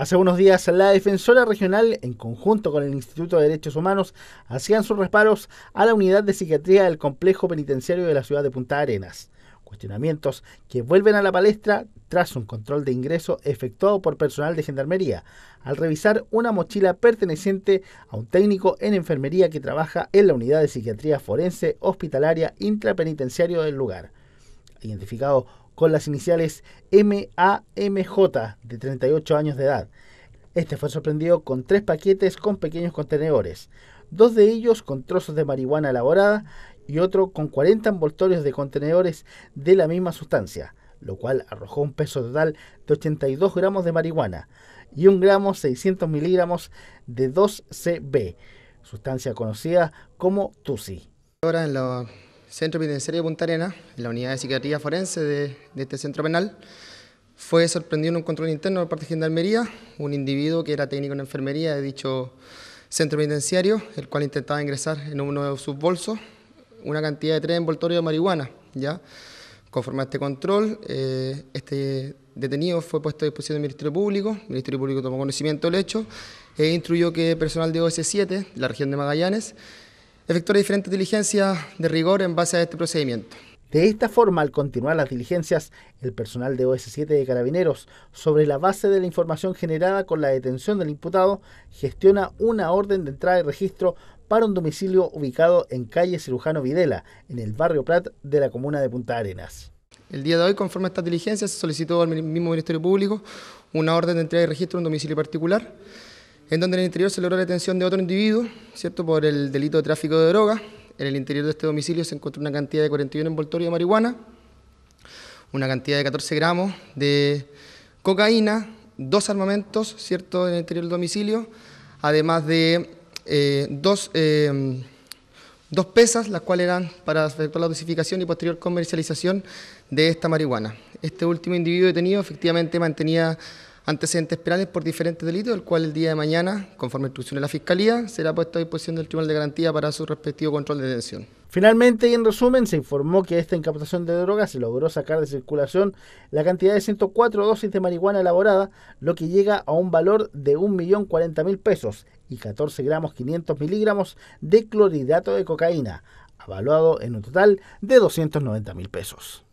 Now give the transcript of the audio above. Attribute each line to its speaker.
Speaker 1: Hace unos días la Defensora Regional, en conjunto con el Instituto de Derechos Humanos, hacían sus reparos a la unidad de psiquiatría del complejo penitenciario de la ciudad de Punta Arenas. Cuestionamientos que vuelven a la palestra tras un control de ingreso efectuado por personal de gendarmería, al revisar una mochila perteneciente a un técnico en enfermería que trabaja en la unidad de psiquiatría forense hospitalaria intrapenitenciario del lugar identificado con las iniciales MAMJ, de 38 años de edad. Este fue sorprendido con tres paquetes con pequeños contenedores, dos de ellos con trozos de marihuana elaborada y otro con 40 envoltorios de contenedores de la misma sustancia, lo cual arrojó un peso total de 82 gramos de marihuana y un gramo 600 miligramos de 2CB, sustancia conocida como TUSI. Ahora en la Centro Penitenciario de Punta Arena,
Speaker 2: la unidad de psiquiatría forense de, este centro penal, fue sorprendido en un control interno de parte de Gendarmería, un individuo que era técnico en enfermería de dicho centro penitenciario, el cual intentaba ingresar en uno de sus bolsos una cantidad de tres envoltorios de marihuana. ¿ya? Conforme a este control, eh, este detenido fue puesto a disposición del Ministerio Público, el Ministerio Público tomó conocimiento del hecho e instruyó que personal de OS7, la región de
Speaker 1: Magallanes, efectuar diferentes diligencias de rigor en base a este procedimiento. De esta forma, al continuar las diligencias, el personal de OS7 de Carabineros, sobre la base de la información generada con la detención del imputado, gestiona una orden de entrada y registro para un domicilio ubicado en calle Cirujano Videla, en el barrio Prat de la comuna de Punta Arenas.
Speaker 2: El día de hoy, conforme a estas diligencias, se solicitó al mismo Ministerio Público una orden de entrada y registro en un domicilio particular en donde en el interior se logró la detención de otro individuo, ¿cierto?, por el delito de tráfico de droga. En el interior de este domicilio se encontró una cantidad de 41 envoltorios de marihuana, una cantidad de 14 gramos de cocaína, dos armamentos, ¿cierto?, en el interior del domicilio, además de eh, dos, eh, dos pesas, las cuales eran para efectuar la dosificación y posterior comercialización de esta marihuana. Este último individuo detenido efectivamente mantenía antecedentes penales por diferentes delitos, el cual el día de mañana, conforme a instrucción de la Fiscalía, será puesto a disposición del Tribunal de Garantía para su respectivo control de detención.
Speaker 1: Finalmente, y en resumen, se informó que esta incautación de drogas se logró sacar de circulación la cantidad de 104 dosis de marihuana elaborada, lo que llega a un valor de 1.040.000 pesos y 14 gramos 500 miligramos de clorhidrato de cocaína, avaluado en un total de 290.000 pesos.